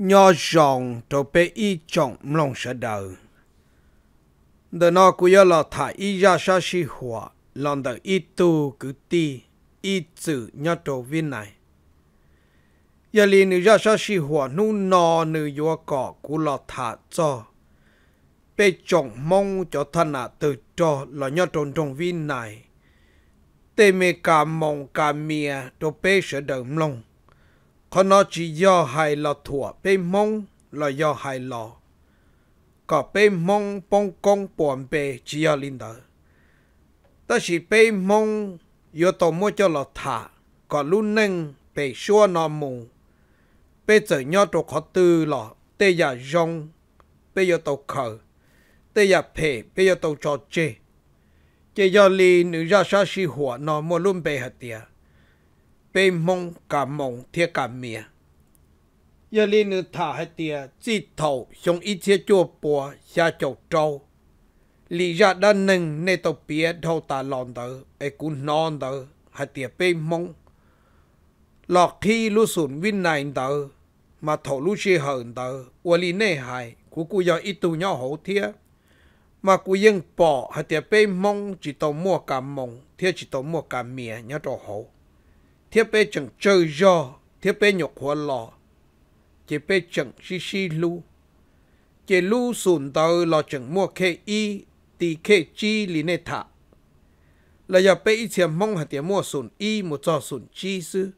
nhỏ rộng trâu bê y trọng lòng sợ đầu. Đờ nó cũng yếu là thả y ra xa xì hòa, lòng đờ y tu cứ ti, y chữ nhỏ trâu viên này. Giờ lì nữ ra xa xì hòa nụ nò nữ yếu cỏ cũng là thả cho. Bê trọng mong cho thân à từ cho là nhỏ trông trông viên này. Tê mê cả mong cả mìa trâu bê sợ đầu lòng con nó chỉ do hai lò thủa bê mông là do hai lò có bê mông bông công bọn bê chỉ do linh đỡ ta chỉ bê mông yo tổ mua cho lò thả có luôn nâng bê xua nó mù bê chở nhau tổ khó tư lò tê giả rong bê yo tổ khờ tê giả phê bê yo tổ trò chê chê do lì nữ ra xa xì hùa nó mua luôn bê hạt tiền 被梦甲梦贴甲灭。一里呢，他还爹指头向一切脚步下脚走，李家的人那都别头大浪头，哎，古浪头还爹被梦，落去路顺云南头，嘛头路是横头，我里内海，古古要一度要好贴。mà cú yên bỏ hạt tiệp bê mong chỉ tàu mua cả mong thiết chỉ tàu mua cả mía nhớ trò hậu thiết bê chẳng chơi do thiết bê nhọc hoa lò chế bê chẳng xí xí lưu, chế lưu sùn tàu lò chẳng mua khê y tì khê chi lì nê thả là giờ bê y chìa mong hạt tìa mua sùn y một cho sùn chi sư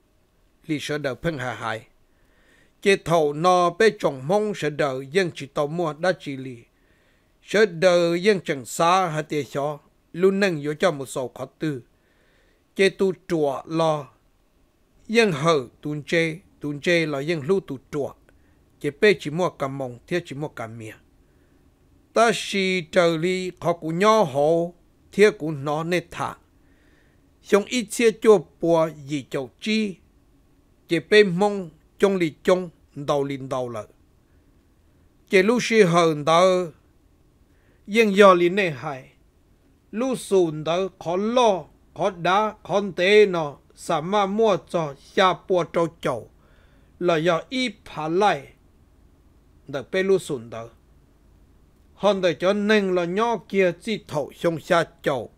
lì sở đờ phân hà hải chế thầu nò bê chồng mong sở đờ dân chỉ tàu mua đã chỉ lì sở đờ dân chẳng xa hạt tìa cho, lu nâng yếu cho một số khó tư chế tu chùa lò yên hờ tuôn chê tuôn chê là yên lưu tu trùa chế bê chỉ mua cả mông thiết chỉ mua cả mía ta xì trở li họ cũng nhỏ hồ thiết cũng nó nê thả xong ít chia cho bùa gì chậu chi chế bê mông trong lì trong đầu lìn đầu lợ chế lưu si hờ đờ yên do lì nê hài lưu sùn đờ khó lo khó đá khó tê nó cho cho cho nên là nhỏ kia chỉ thổ xuống xa chầu,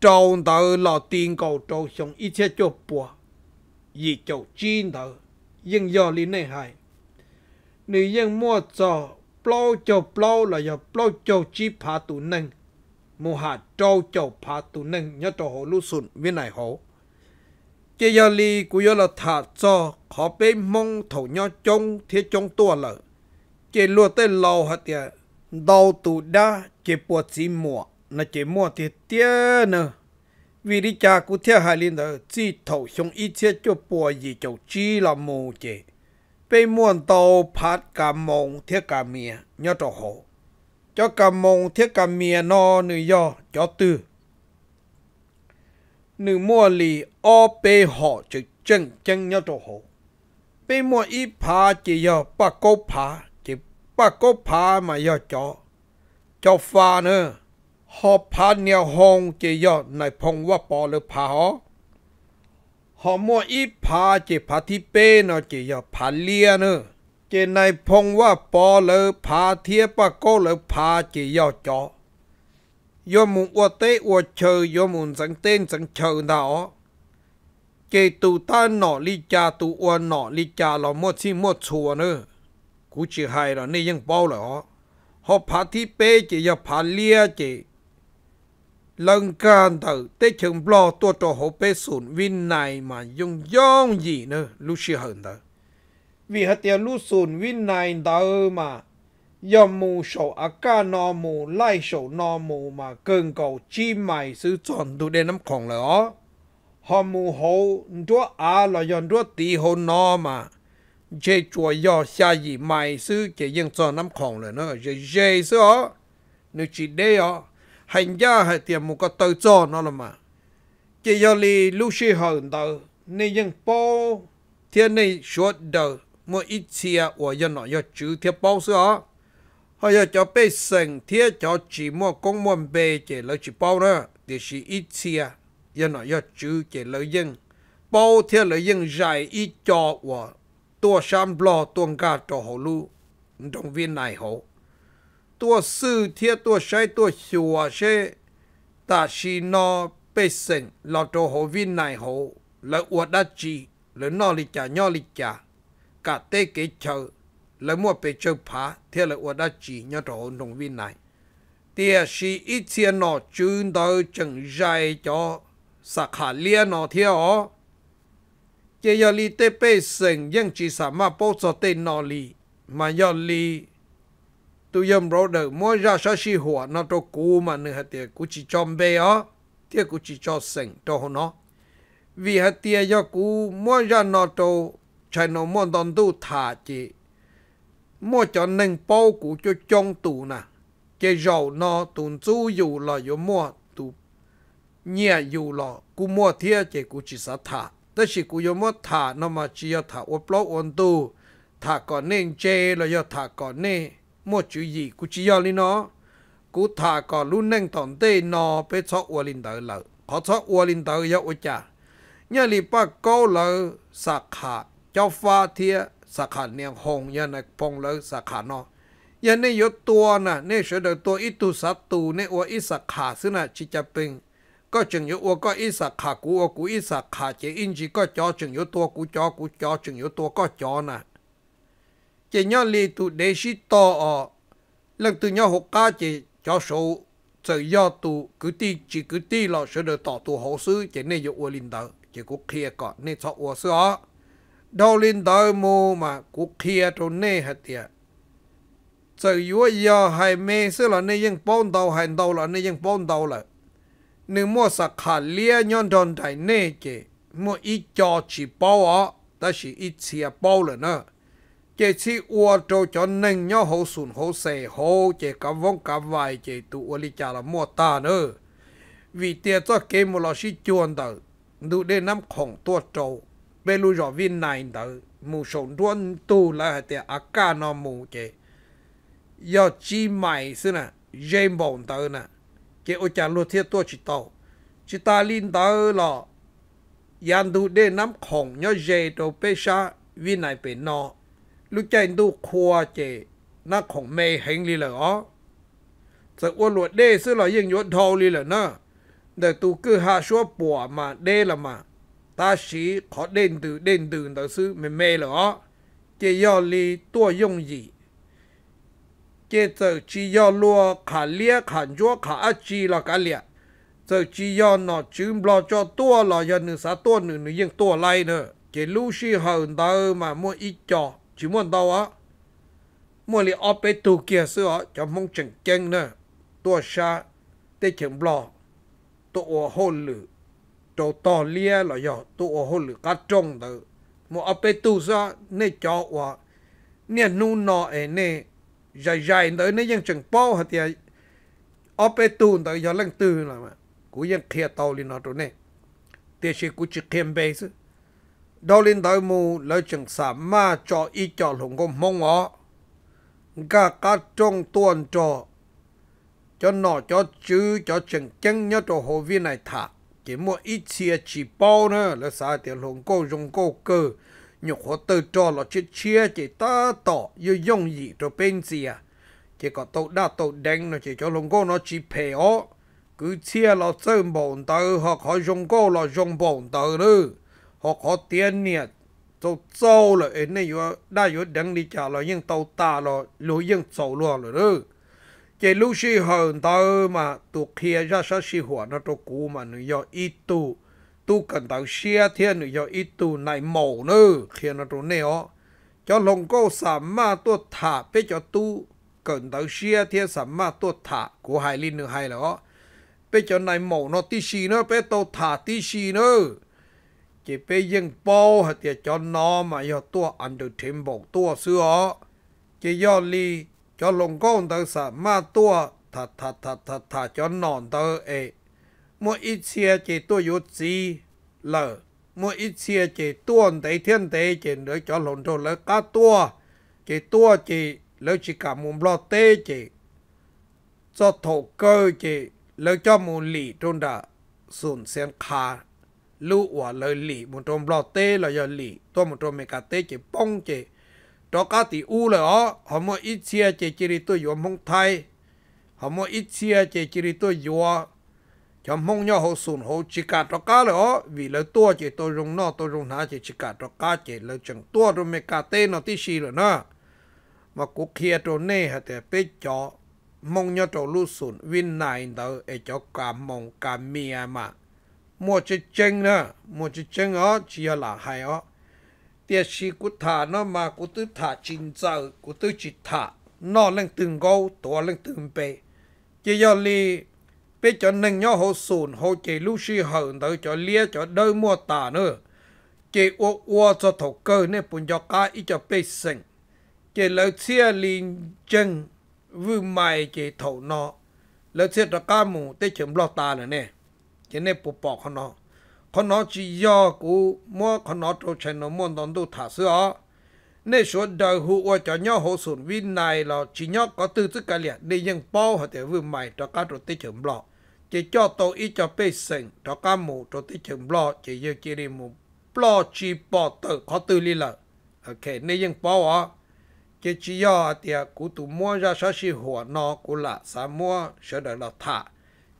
trâu tờ là tiền cầu trâu xuống ít xe cho bùa, vì chầu chín tờ, nhưng do lý này hay, nếu nhưng mua cho bao cho bao là do bao cho chỉ phá tụ nâng, mua hạt trâu cho phá tụ nâng nhớ cho hồ lưu sụn viên này hồ chỉ giờ li của giờ là thả cho họ bé mong thầu nhau trông thế trông tua lợ chỉ luôn tới lâu hết tiệt đầu tụ đa chỉ bùa chỉ mua là chỉ mua thì tiếc nữa vì đi cha của thế hai linh đó chỉ thầu xong ít chết cho bùa gì cho chi là mù chỉ bé muốn tàu phát cả mông thế cả mía nhớ cho họ cho cả mông thế cả mía nó nữa do cho tư หนึ่งมัวลีอเปหอจะจังจังยอดหูเปมัวอีพาจะยอปากกบพาจะปากกบพามายอดจอจอดฟ้าเนอะหอบพาเนี่ยหงจะยอดในพงว่าปอหรือพาหอหอมัวอีพาจะพาที่เปเนาะจะยอดพาเลียเนอะจะในพงว่าปอหรือพาเทียปะโกหรือพาจะยอดจอยมุอวเตอวเชยยมุสังเต้นสังเชยดาอเจตุตาหนอลิจาตุอวหนอลิจาเราหมดที่หมดชัวเนอกูจหายเราเนี่ยยังเป้าเลยอหอพาที่เป้เจยพาเลียเจ ลังการเตอเตเชิงบลอตัวตัวหเปศูนย์วินนายมาย่งย่องยีเนอลูชิเฮินเตอวิหเตียลูศูนย์วินนายเตอมา mu mu mu 要木手阿嘎那木赖手那木嘛更够 chi mày sư chọn đủ đen nắm khổng lời ó họ mu hậu đúa á là yon đúa tí hậu nó mà dê chùa yo xa gì mày sư chỉ dân chọn nắm khổng lời nó dê dê sư ó nếu chỉ đê ó hành gia hay tiền mu có tờ cho nó là mà chỉ yo li lưu sư hờn tờ nên dân bó thiên này suốt đời mỗi ít chia của dân nó yo chứ thiệp bao sư ó họ giờ cho bé sừng thế cho chỉ mua công môn bê chỉ lấy chỉ bao nữa thì chỉ ít xe nó giờ chú chỉ lấy dân bao thế lấy dân dài ít cho và tua sam lo tuôn cả cho họ lu đồng viên này họ tua sư thế tua sai tua xua sẽ ta chỉ nó bé sừng lo cho họ viên này họ lấy uất đã chỉ lấy nó lịch trả nhau lịch trả cả แล้วมั่วไปเจอผาเที่าลรอวดจีเนาะโดนตงวินัยเตียสีอีเทียนนอจืนเดาจังใจจอสักขาเลียนอเที่ยวเจียลีเตเป้เสงยังจีสามารถโพสเตนอลีมายอลีตุยมอรเดอมัวราชาชีหัวนอตกูมาเนื้อเตียกูจีจอมเบอเทียกูจีจอเสงโตหนอ วิหเตียยกูมัวยานอโตชายนมอนตอนตู้ถาจี mua cho nâng bao cụ cho trong tù nè cái rau nó tụn chú dù là dù mua tụ nhẹ dù là cụ mua thia chỉ cụ chỉ sa thả tất chỉ cụ dù mua thả nó mà chỉ có thả ốp lót ồn tù thả còn nên chê là do thả còn nè mua chú gì cụ chỉ do lý nó cụ thả còn luôn nâng tổng tê nó bé cho ua linh tử lợ họ cho ua linh tử do ua chả nhà lý ba câu lợ sạc hạ cho pha thia สาขาเนียงหงยันในพงเลยสาขาเนาะยันในยตัวน่ะเนี่ยเฉยตัวอิตุสัตตูเนี่ยอวอิสาขาซึ่งน่ะชิจะเป็นก็จึงยอวก็อิสาขากูอกูอิสาขาเจอินจีก็จอจึงยตัวกูจอกูจอจึงยตัวก็จอน่ะเจยอลีตุเดชิโตออเรื่องตัวยอหกก้าเจจอโซจะยอตูกูตีจีกูตีเราเฉยต่อตัวหกซื้อเจเนี่ยยอวลินเดอเจกูเคลียก่อนเนี่ยชอบอวเสือ đau dolin đau mu mà cuộc kia trâu nê hạt tiệt giờ yếu giờ hai mê xưa là đau hai đầu là đau là nhưng mua sạc khả lia nhon đòn đại nê chế, mua ít cho chỉ bao ó ta chỉ ít xìa bao là nữa chế chỉ ua trâu cho nên nhau hậu sùn hậu xe hậu chế cả vong cả vài chế tụ ua li chả là mua ta nữa vì tiền cho kê một lo sĩ chuồn đầu đủ để nắm khổng tua trâu ปลูจวินนเดอมูชงด้วนตูแล้วแต่อากาโนอมูเจยอจีใหม่ซึ่งนะเจมบอเดอนะเกอจารุเทียตัวจิตโตจิตาลินเดอห่อยันดูเดน้ำของยอเจัวเปชาวินไนเป็นนอลูกใจดูคัวเจนักของเมย์เฮงลีเลยอ๋อจะอ้วนหลวดเด้ซึ่งเรายังยดทอลีเลยเนอะแต่ตูกือหาชัวปัวมาเด้ละมา ta chỉ có đền từ đền từ đó sư mê mê lỡ chế do li tua dùng gì chế giờ chỉ do lúa khả lia khả chúa khả ác chi là cả lia giờ chỉ do nó chứ lo cho tua là do nữ xã tua nữ nữ dân tua lại nữa chế lưu si hờn tao mà mua ít cho chỉ muốn tao á mua li ở bên tù kia sư á cho mong chừng chân nữa tua xa tê chừng lo tua hôn lửa trâu to lia là do tụ hồ lửa cá trông đó một áp bê tu ra nè cho hòa nè nu nọ ấy nè dài dài tới nè ยัง chẳng pao hạt thì áp bê tu tới do lăng tư là mà cú ยัง kia tàu lên nó rồi nè tiếc chỉ cú chỉ kiêm bê chứ đâu lên tới mù lỡ chẳng xả ma cho y cho lùng gom mong ó cả cá trông tuần cho, cho nọ cho chứ cho chừng chân nhớ cho hồ viên này thả cái mua ít chia chỉ bao nữa là sao thì lồng cô dùng cô cơ nhục họ tự cho là chia chia chỉ ta tỏ yêu dùng gì cho bên gì à chỉ có tàu đa tàu đánh nó chỉ cho lồng cô nó chỉ phê ó cứ chia là sơn bồn tàu hoặc họ dùng cô là dùng bồn tàu nữa hoặc họ tiền nhiệt tàu sâu là ấy này vừa đã vừa đánh đi trả là nhưng tàu ta là lối nhưng sâu luôn rồi nữa จลูชีหงนตอมาตุเคียราชสิหัวนตกูมันอยออีตูตูกันตาเชียเทียนอยูยออีตูในหมูเนอเคียนตเนอจะลงก็สามารถตัวถาไปจะตูกันตตาเชียเทียนสามารถตัวถากูหายลินหนือหายแอ้วไปจนในหมูนอติชีเนอไปตัวถาติชีเนอจะไปยังโปหัดตีจนนอมายอตัวอันเดอร์เทมบอกตัวเสือจะยอลีจอลงก้นเตอสามาตัวทัดทัดทัดทัดทัดจอนนอนเตอเอมัวอิเชียเจตัวยุดสีเลอมัวอิเชียเจตัวนเเทียนเตเจนเลยจอลงโทเลยกาตัวเจตัวเจแล้วีกามุมรอเตเจจอโถเกอเจแล้วจอมูหลีตรงดาส่วนเสียงคาลู่อวเลยหลีมุนตรงรอเตเลยหลีตัวมุนตรงเมกาเตเจป้องเจ cho cá thì u là ó họ mua ít xe chỉ chỉ tôi dùng mông thay họ mua ít xe chỉ chỉ tôi dùng cho mông nhau họ sùn họ chỉ cả cho cá là ó vì là tua chỉ tôi dùng nó tôi dùng nó chỉ chỉ cả cho cá chỉ là chẳng tua rồi mấy cá tê nó tí xì rồi nó mà cũng kia cho nè hả thì bé cho mông nhau cho lu sùn win này đó ấy cho cả mông cả mía mà mua chỉ chân nữa mua chỉ chân ó chỉ là hay ó tiết sĩ cụ thả nó mà cụ tư thả chín giờ cụ tư chỉ thả nó lên từng gấu tổ lên từng bề chỉ do li bây cho nên nhau hồ sùn hồ chỉ lưu sĩ hờn tới cho lia cho đôi mua tả nữa chỉ ô ô cho thổ cơ nên bùn cho cá ít cho bê sinh chỉ lỡ chia liền chân vư mày chỉ thổ nó lỡ chia cho cá mù tới chấm lo tả nữa nè chỉ nên bù bọc nó con nó chỉ do cú mua con nó trâu chén nó muốn đón đồ thả sữa nên số đời hụ qua cho nhau hồ sụn vi này là chỉ nhau có tư tức cả liệt để nhân bao họ thể vừa mày cho cá trâu tê chấm lọ chỉ cho tôi cho bê sừng cho cá mù trâu tê chấm lọ chỉ giờ chỉ đi mù lọ chỉ bỏ tự khó tư li lợ ok nên nhân bao à chỉ chỉ do thì cú tụ mua ra sao xí หัว nó cú là sao mua sẽ đời là thả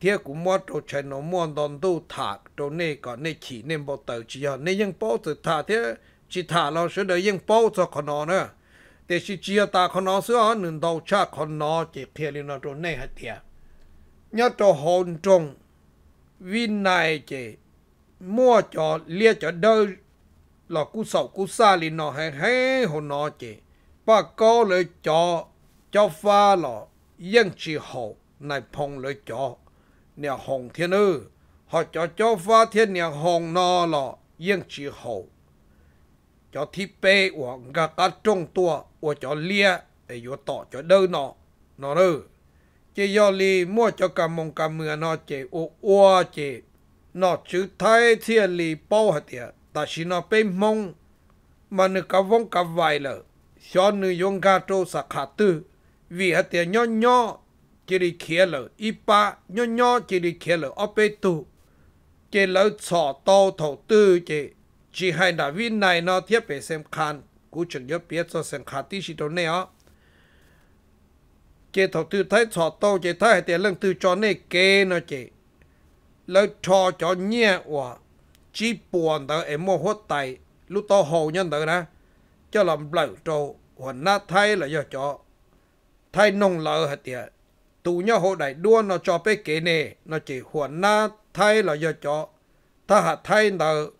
thế cũng mua đồ chơi nó mua đòn đồ thả đồ này có này chỉ nên bỏ tàu chỉ nên giờ này ยัง bỏ từ thả thế chỉ thả lo sửa đời ยัง bỏ cho con nó nữa thế chỉ chỉ ta con nó sửa nên đầu cha con nó chỉ kia lên nó đồ này hết tiệt nhớ đồ hồn trùng vì này chỉ mua cho lia cho đời là cú sầu cú xa lên nó hay hay hồn nó chỉ bà cô lại cho cho pha lọ dân chỉ hậu này phong lại cho เนี่ยหงเทียนเออหอจอจอฟ้าเทียนเนี่ยหงนอหล่อยี่ยงจีหูจอที่เปยว่างกะกะจงตัวอว่าจอเลียไอ้ยต่อจอเดินหนอหนอเออจียอลีมั่วจอกำมงกำเมืองนอเจอ้อวเจนอจื้อไทยเทียนลีป้อหะเตียตาชินอเปย์มงมันกะวงกับไวเลยชอนนือยงกาโตสักขาตื้อวีหะเตียย่อย่อ chỉ đi kia lợ ít ba nhỏ nhỏ chỉ đi kia lợ ở bên tù chỉ lỡ sọ to thầu tư chỉ chỉ hai đại viên này nó tiếp bị xem khan cú chuẩn nhớ biết cho xem khan tí gì đó nè ó chỉ thầu tư thấy sọ to chỉ thấy hai tiền lần tư cho nè kê nó chỉ lỡ cho e cho nhẹ quá chỉ buồn đó em mua hốt tay lúc to hồ nhân đó nè cho làm lỡ trâu hoàn nát thay là do cho thay nông lợ hai tiền tụ nhau hộ đại đua nó cho bé kế nè nó chỉ huấn na thay là giờ cho ta hạ thay nợ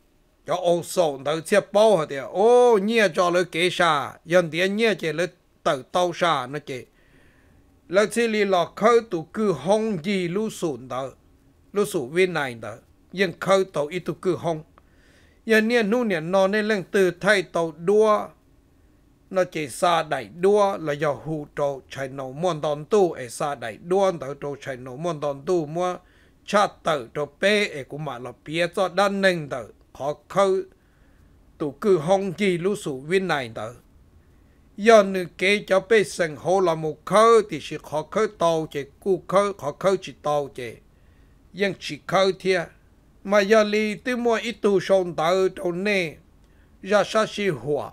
cho ô sổ nợ chia bao hả tiệt ô nhẹ cho lỡ kế xa dân tiền nhẹ chỉ lỡ tự tàu xa nó chỉ lỡ chỉ lì lọ khâu tụ cư hông gì lũ sụn nợ lũ sụn viên này nợ nhưng khâu tàu ít tụ cứ hông dân nia nu nia nó nên lên từ thay tàu đua nó chỉ xa đẩy đua là do hù trâu chạy nổ môn đòn tu ở xa đẩy đua tới trâu chạy nổ môn đòn tu mua cha tử trâu bê ở cũng mà là bia cho đan nên tử họ khơi tụ cư hong chi lũ sụ viên này tử do nữ kế cho bê sinh hồ là một khơi thì sự họ khơi tàu chỉ cu khơi họ khơi chỉ tàu chỉ nhưng chỉ khơi thiệt mà do lì tư mua ít tu sông tử trâu nè ra sa si hỏa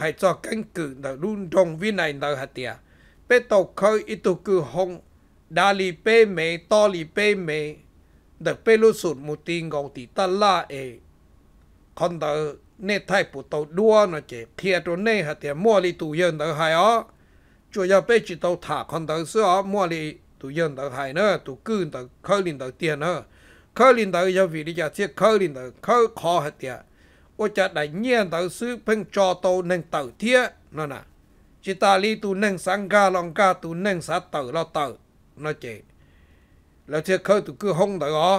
hay cho căn cứ là luôn trong viên này là hạt tiền bê tàu khơi ít tụ cử hồng đa lì bê mê to lì bê mê được bê lô sụt một tí ngầu tí ta la ê còn tờ nê thay bộ tàu đua nó chế kia trốn nê hạt tiền mua lì tù yên tờ hài ó chủ yếu bê chỉ tàu thả còn tờ sữa mua lì tù yên tờ hài nữa tù cư tờ khơi lìn tờ tiền nữa khơi lìn tờ giờ vì lý giả thiết khơi lìn tờ khơi khó hạt tiền ว่าจะได้เงี้ยต่วซื้อเพิ่งจอโตหนึ่งต่วเทียนั่นน่ะจิตาลีตวหนึ่งสังกาลองกาตวหนึ่งสาตัวเราตัอนั่นเจแล้วเทียเขาตูคือห้องตวอ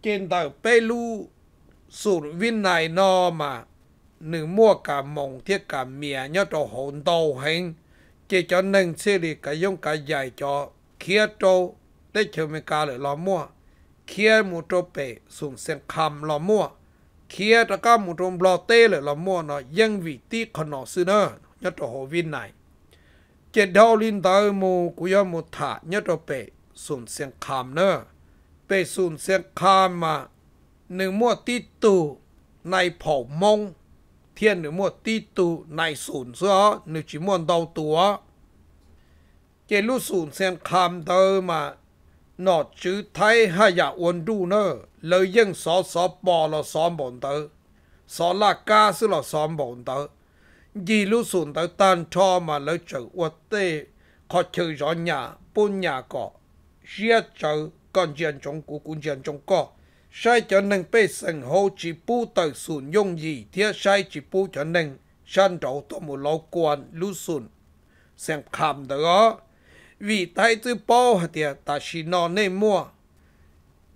เจนต่วเปลูสูตรวินัยนอมาหนึ่งมั่วกบมงเทียกบเมียเยอดโหนโตเฮงเจจอหนึ่งเสรีกยงกใหญ่จอเคียโตได้เชื่เมกาหรือลอมั่วเคียมูโตเปสูงเสียงคำลอมั่วเคียตะก้ามุตรมบลอเต้เลยละมัวเนาะยังวิตีขนอซื้อเนาะยัโตัวหวินไหนเจ็ดดาวลินตามกุยมุถายัตัวเปสุนเสียงคำเนาะเปสุนเสียงคำมาหนึ่งมัวตีตู ในเผ่ามงเทียนหนึ่งมัวตีตูในศูนย์อหนึ่งจีมวนดาวตัว เจลุศูนย์เสียงคำเตอมาหนอดจื้อไทยหายาอวนดูเนอะ lời dân sọ sọ bò là sọ bọn tử sọ là ca xứ là sọ bọn tử dì lưu sùn tử tan cho mà lời chữ uất tê khó chữ rõ nhà bốn nhà cọ riết chữ con diện trong cụ cũng diện trong cọ sai cho nên bê sừng hô chỉ bu tử sùn dùng gì thiết sai chỉ bu cho nên san trậu tổ một lâu quan lưu sùn xem khám đó vì tay tư bao hạt tiền ta chỉ nó nên mua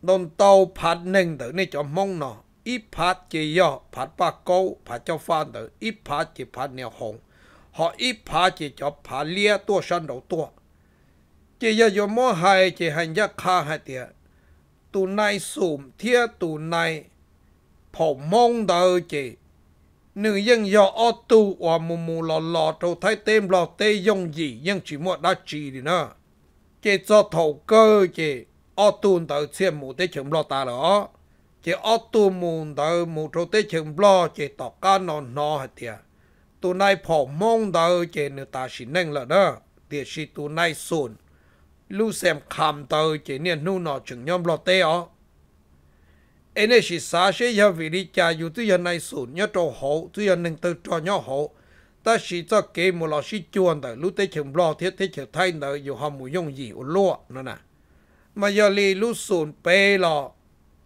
nôn tàu phát nâng tử này cho mong nọ, ít phát chỉ yo phát ba câu phát cho phan tử ít phát chỉ phát nhiều hồng họ ít phát chỉ cho phát lia tua sân đầu tua chỉ giờ yo mua hai chỉ hành giác kha hai tiệt tụ này sùm thia tụ này phổ mong đầu chỉ nữ dân do ô tu và mù mù lò lò trâu thái tem lò tê dông gì nhưng chỉ mua đã chỉ đi nữa chỉ cho thầu cơ chỉ ở tuần tới xem mù tế chừng lo ta đó chỉ ở tuần mù tới mù trâu tế chừng lo chỉ tọt cá non nó hết tiệt tuần này phổ mong tới chỉ nữa ta chỉ nên là đó tiệt chỉ tuần này sồn lưu xem khám tới chỉ nên nu nó chừng nhóm lo tế ó anh ấy chỉ xa sẽ giờ vì đi cha dù tuy giờ này sồn nhớ trâu hậu tuy giờ nên từ cho nhớ hậu ta chỉ cho kế một lo sĩ chuồn tới lưu tế chừng lo thiết tới chừng thay tới dù họ muốn dùng gì ở lúa nữa nè มายลีลุสุนเปลอ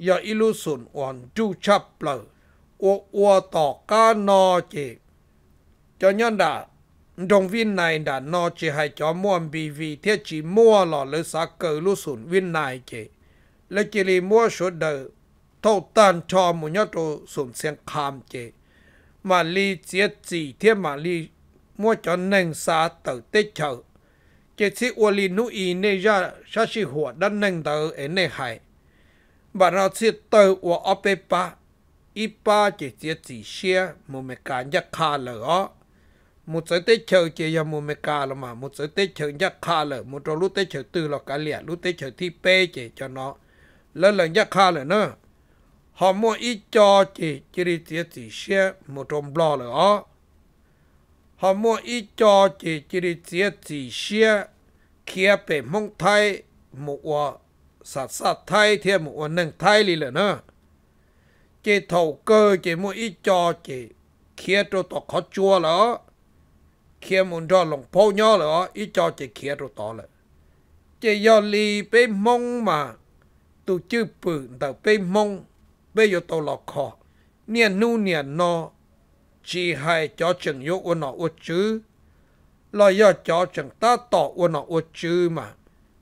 ยาอิลุสุนอ่อนจูชับเปลออัวอัวต่อก้านอเจจอนยันดาดงวินนายดานอเจให้จอม่วนบีวีเทียจีมัวหล่อหรือสักเกอลุสุนวินนายเจ และจิลีมัวชุดเดอ์ท่าตันชอมุญยตสุนเสียงคามเจ มาลีเจียจีเทียมาลีมัวจอนหนึ่งสาเตอเตเฉอ chế sĩ ô lì nụ ý nê ra xa xì hùa đắn nâng tờ ế nê hải. Bà rào xì tờ ua ọ bê bà, ý bà chế sĩ chỉ xìa mù mê kà nhạc khá lờ ọ. Mù chơi tế chờ chế ya mù mê kà lờ mà, mù chơi tế chờ nhạc khá lờ, mù trò lú tế chờ tư lọ cá lẹ, lú tế chờ thi bê chế cho nó. Lỡ lờ nhạc khá lờ nơ. Họ mua ý cho chế chế sĩ xìa mù trông bò lờ ọ. หอมัวอีจอเจจิริเจียจีเชียเคียเปมงไทย หมู่วสัตสัตไทยเทียหมู่วหนึ่งไทยลีเลยเนาะเจเท่าเกเจมัวอีจอเจเคียตัวต่อขจัวเหรอเคียมุนจอหลงพ่อย่อเหรออีจอเจเคียตัวต่อเลยเจยอลีไปมงมาตัวจื้อปืนแต่ไปมงไปอยู่ตัวหลอกคอเนี่ยนู่เนี่ยนอจีไฮจอจึงยกวนอวดจื้อลอยยอจอจึงตาต่อวนอวดจื้อมา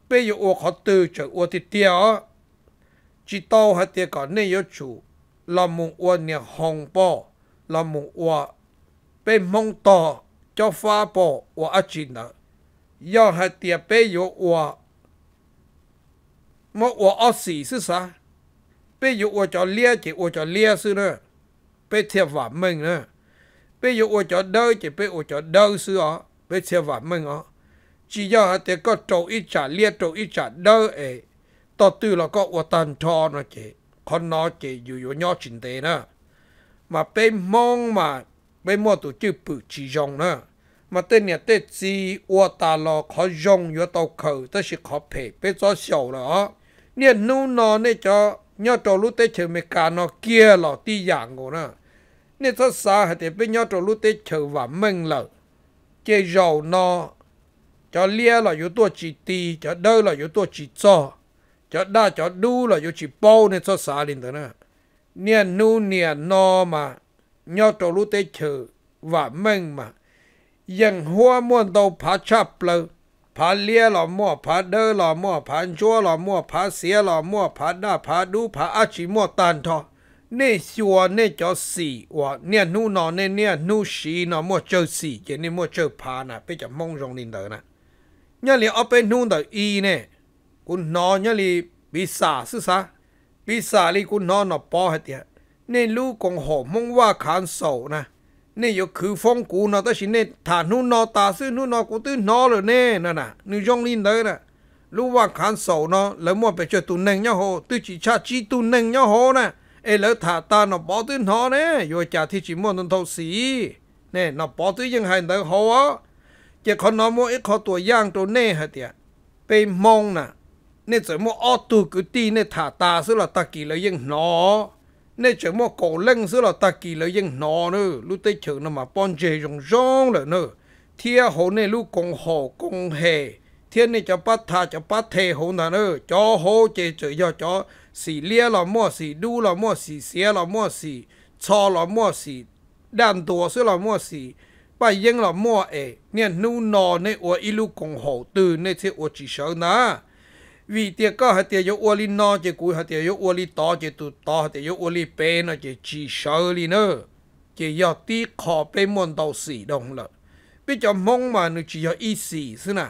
เปยอวขอตือจึงอวติเตียวจีโตฮะเตียก่อนเนยยชูลำมุงอวนเนี่ยหองปอลำมุงอวเป็นมงต่อจ้าฟ้าปอวอจินะยอดฮะเตียเปยอวมอวอสีสิสะเปยอวจอเลียจีอวจอเลียสิเนอะไปเทียบว่ามึงเนอะปอยู่อจอดเดจะไปอจอดเดซื้อไปเสื่อว่ามึงอ๋จีย่าเต่ก็โจอิจฉาเลียโจอิจฉาเดเอต่อตื่นเราก็อวตันทอนะเจ คนนอเจอยู่อยู่ยอดินเตนะ มาไปมองมาไปมัวตัวจืดปุ๋จีจงนะ มาเต้นเนี่ยเต้นจีอวตาลอขอยงอยู่ตัวเขาแตชสิขอเพไปจอาเสียวละเนี่ยนู่นนอเนี่ยจะยอดโจรู้เตเชิเมกาโนเกียหลอตีอย่างกูนะนี่ถ้าสาหัสเป็นยอดตรู้เตเฉว่ามึงเลยเจยวนอจะเลี้ยลราอยู่ตัวจีตี จะเดินลราอยู่ตัวจีจอจะได้จะดูลราอยู่จีโป้เนี่ยถ้าสาลินเถอะนะเนี่ยนู่นเนี่ยนอมายอดตรู้เตเฉว่ามึงมายังหัวม้วนโตผาชับเลยผาเลี้ยล่อม้วนผาเดินล่อม้วนผาชัวล่อม้วนผาเสียล่อม้วนผาหน้าผาดูผาอาชีม้วนตันทอนี่ยชัวเนี่ยจะสีวะเนี่ยนู่นนอเนี่ยนู่นสีนอมั่วเจอสีเจนี่มั่วเจอพานะไปจะมองตรงนินเดินนะเนี่ยเหลียเอาไปนู่นเดออีเนี่ยคุณนอนเนี่ยลีปีศาสุสะปีศาลีคุณนอนนอปอให้เดียนี่ยลูกกงหอมมองว่าขานโศนะเนี่ยกคือฟงกูนอต่อชินเนี่ยถ้านู่นนอตาซื่อนู่นนอกูตื้นนอเลยเนี่ยนั่นน่ะนี่ยรงนินเดินนะลูกว่าขานโศนอแล้วมั่วไปเจอตุนเน่งเนี่ยโหตื้อจีชาจีตุนเน่งเนี่อโหนะ่ะ ê lỡ thả ta nó bỏ tới nó nè rồi chả thì chỉ nó thâu xí nè nó bỏ tới dân hành tới hồ á chỉ có nó mua ít khó tuổi giang nè hả tiệt bê mong nè nè chỉ mua ô tu cứ ti nè thả ta xứ là ta kỳ lỡ dân nó nè chỉ mua cổ lưng xứ là ta kỳ lỡ dân nó nữa lúc tới chữ nó mà bon chê rong nữa thia hồ nè lúc cùng hồ cùng hề thiên nè cho bắt thà cho bắt thề hồ nữa cho hồ chê chữ cho สีเลี้ยล่อมั่วสีดูล่อมั่วสีเสียล่อมั่วสีชอลอมั่วสีด้านตัวสือลอมั่สีไปยังลอมั่เอเนี่ยนูนอในอวอีลูกงหูตื่นในเทอวจีเสนะวิเตียก็หาเตียยอวลีนอเจกูหาเตียยอวลีต่อเจตุต่อหาเตียยอวลีเป็นเจจีเสลีเนอเจยอตีขอไปมนเตาสีดงเลยพี่จะมองมาหนูจียออีสีสินะ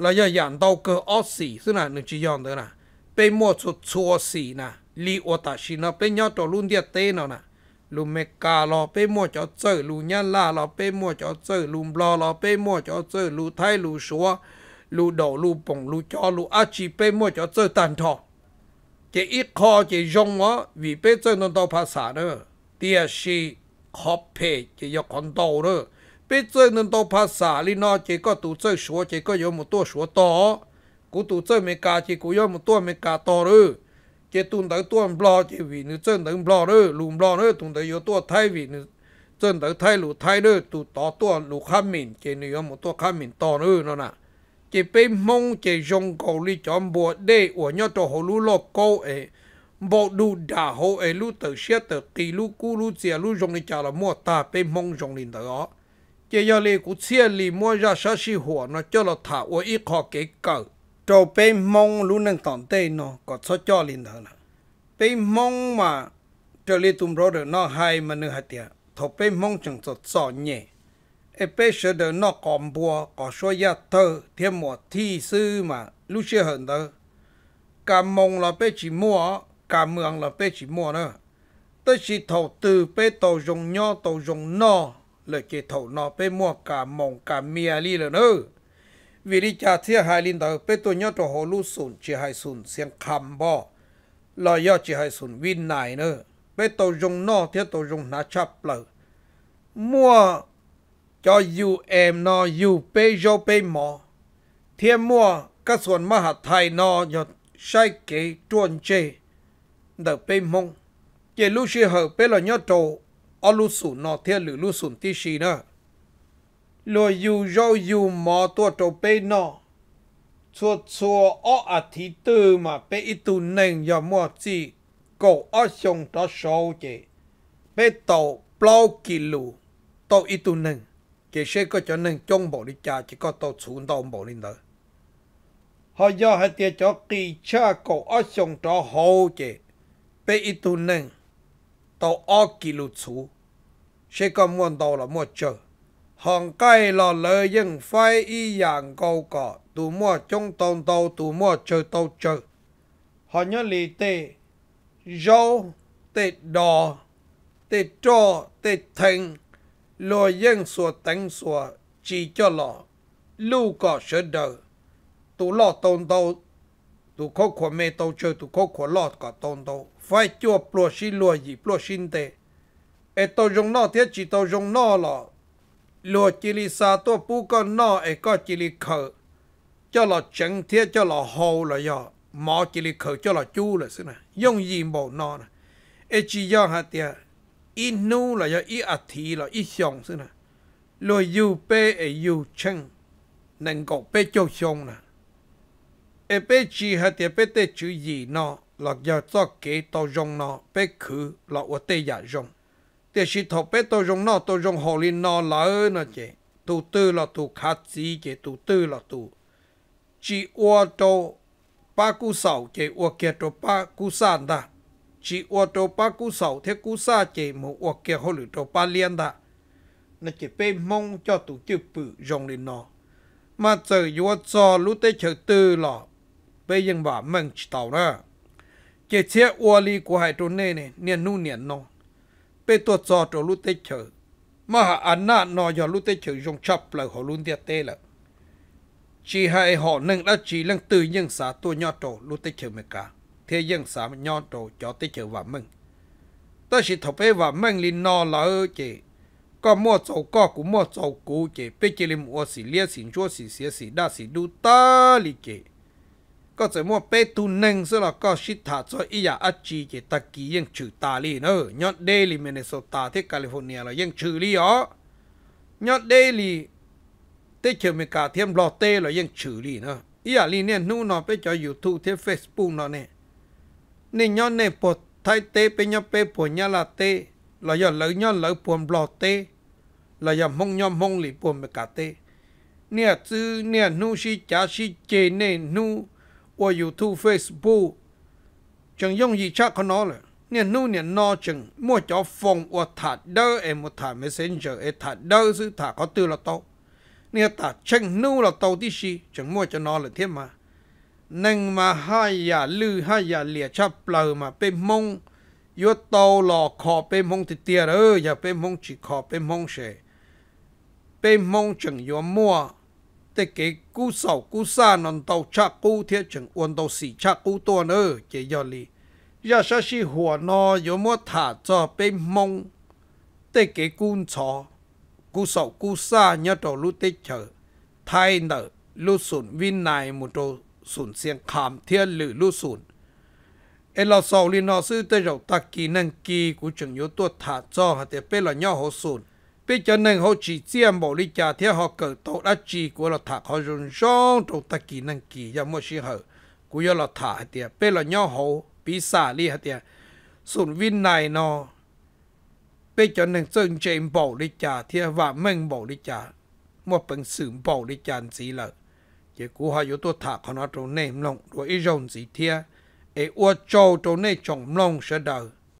แล้วยอยันเตาเกออสีสินะหนูจียอนเ้อนะ被莫出错事呐，离我大事呢，被鸟到路地带呢呐，路没家了，被莫叫走路伢拉了，被莫叫走路拉了，被莫叫走路太路说，路 đầu 路 bồng 路 cho 路 a chỉ 被莫叫走蛋头，这一靠这用我 vì 被走弄到怕啥呢？第二是靠背这要看到了，被走弄到怕啥哩呢？这个都走说，这个有么多说到。กูตูเจ้าเมกาจีกูย่อมตัวเมกาต่อรึเจตุนเต๋อตัวบลอจีวีนึเจ้าเต๋อบลอรึลุมบลอรึตุนเต๋อยตัวไทยวีนึเจ้าเต๋อไทยหลูไทยรึตูต่อตัวหลูข้ามินเจนี่ย่อมตัวข้ามินต่อรึนั่นน่ะเจไปมงเจยงเกาหลีจอมบัวเด้อวยยอดตหลูโลกโกเอบอกดูด่าโหเอลูเตรอเชียเตรอตีลูกูลูเสียลูจงในจ่าละมั่วตาไปมงจงลินเต๋อเจยเลกูเชียลีมั่วยาชาชีหัวนะเจ้าละถาอวยอีขอเก๋เก่า trâu bê mông luôn nâng tỏn tê nó có số cho liền thở là bê mông mà trở lên tùm rô được nó hay mà nâng hạt tiệt thổ bê mông chẳng sọt e sọ nhẹ ê bê sơ được nó còn bùa có số gia thơ thêm một thi sư mà lúc chưa hơn thơ cả mông là bê chỉ mua cả mường là bê chỉ mua nữa tới chỉ thổ từ bê tàu dùng nho tàu dùng nó, lời chỉ thổ nó bê mua cả mông cả mía đi là nữa vì đi cha thiên hai linh đạo bê tôi nhớ cho hồ lu sùn chỉ hai sùn xiang khăm bò lo yo chỉ hai sùn vin này nữa bê tôi dùng nó thiết tôi dùng nó chắp lợ mua cho u em nó u, bê yo bê mò thiên mua các sườn mà hạt thầy nó nhờ sai kế chuẩn chế, đỡ bê mông chỉ lu sĩ hở bê là nhớ trầu ở lu sùn nó thiết lử lu sùn tí xì nữa lo yu rau yu mò tua trâu bê nọ chua chua ó à thí tư mà bê ít tu nền giờ mua chi cậu ó xong đó sâu chê bê tàu plau kì lù tàu ít tu nền chỉ sẽ có cho nên trong bộ đi cha chỉ có tàu xuống tàu bộ đi nữa họ do hai tia cho kỳ cha cậu ó xong đó hậu chê bê ít tu nền tàu ó kì lù chú sẽ có muôn tàu là mua chơi hàng cây lò lơ yên phai y dạng cầu cỏ tù mua trong tông tàu tù mua chơi tàu chơi họ nhớ lì tê dâu tê đỏ tê trò tê thành lò yên sùa tánh sùa chỉ cho lò lưu cỏ sơ đờ tù lò tông tàu tù khó của mê tàu chơi tù khó của lò cả tôn tàu phải chua plua xí lùa gì plua xin tê ê tàu dùng nọ thiết chỉ tàu dùng nọ lò lùa chỉ li sa tôi bù con nọ ấy có chỉ li khờ cho lo chẳng thiết cho lo hồ là do mỏ chỉ li khờ cho lo chu là xí này dùng gì bộ nọ nè ấy chỉ do hạt tiệt ít nu là do ít ạt à thị là ít xong xí này lùa dù bê ấy dù chăng nên cậu pe châu xong nè ấy pe chỉ hạt tiệt pe tê chữ gì nọ là do cho kế tao dùng nọ pe khử là ở tây giả dùng dạ thì chỉ thọ bé tôi dùng nó tôi dùng hồ linh nó lỡ nó chứ tu tư là tu khá gì chứ tu tư là tu chỉ ô tô ba cú sầu chị ô kia tô ba cú san ta chỉ ô tô ba cú sầu thế cú sa chị một ô kia hồ lử tô ba liên ta nó chỉ bé mong cho tu chữ bự dùng linh nó mà giờ yo cho lú tê chờ tư lọ bây giờ bà mình chỉ tàu đó chỉ xe ô ly của hai chỗ này nè niên nu niên nó bê tuột giò trò lũ tê chở mà hạ án nạ nò dò lũ tê chở dùng chập là họ luôn tiệt tê là chỉ hai họ nâng là chỉ lăng tư nhân xã tôi nho trò lũ tê chở mẹ cả thế dân xã nho trò cho tê chở và mừng ta chỉ thọ bê và mừng lì nò là ơ chị có mua chỗ có cũng mua chỗ cũ chị bê chị lì mua xì lia xì chua xì xì xì đa xì đu ta lì chị ก็จะมัวเปตุนหงึ่งสละก็ชิดถาซอยอียาอัจีเจตะกี้ยังชื่อตาลีเนอะยอดเดลีเมเนโซตาที่แคลิฟอร์เนียเรายังชื่อลีอ๋อยอดเดลีเตเชมิเมกาเทียมลอเต้เรายังชื่อลีเนอะอียาลีเนี่ยนู่นนอไปจอยอยู่ทูเทเฟซบุ๊กนอเนี่ยนี่ยอดเนปดไทยเตเป็นยอดเปปวญญาลาเตเรายอดเหลือยอดเหลือปวบลอเตเรายอมมงยอมมงหลีปวนเมกาเตเนี่ยซื้อเนี่ยนู่นชิจ้าชิเจเนี่ยนู่น我 YouTube Facebook จึงยงยีชักคนนั้นเลยเนี่ยนู่นเนี่ยนอจึงมั่วจ่อฟงว่าถัดเดอเอ็มถัด Messenger เอถัดเดอซื้อถัดเขาตื้อเราโตเนี่ยถัดเชิงนู่เราโตที่ชีจึงมั่วจะนอนเลยเทียมมาหนึ่งมาให้ยาลือให้ยาเหลี่ยชับเปล่ามาเป็นมงยศโตหลอกขอเป็นมงติเตียเอออย่าเป็นมงจิขอเป็นมงเสเป็นมงจึงยัวมั่ว tế kế cú sau cú sa non tàu cha cú thiết chừng uốn tàu xì cha cú tua nữa chế do li ya sa si hùa nó yo mua thả cho bên mông tế kế kun chó cú sau cú sa nhớ tàu lú te chờ thay nở lú sùn vin này một đồ sùn xiềng khám thiên lử lú sùn ê lo sau li nó sư te rầu ta kỳ năng kỳ của chừng yo tua thả cho hạt te pe là nhau hồ sùn bây giờ nên họ chỉ riêng bộ đi giả theo họ cử tổ đã chỉ của là thạc họ dùng xong tổ ta kỳ năng kỳ ra mua xí hở của là thả hạt tiền bây là nhau hậu bị xả đi hết tiền sụn viên này nó bây giờ nên dân trên bộ đi giả theo và mình bộ đi giả, một bằng sự bộ đi giả gì là chỉ cú họ yếu tố thạc họ nó trong nềm lòng đối ý rồng gì theo ấy ua châu trong này trồng lòng sẽ đời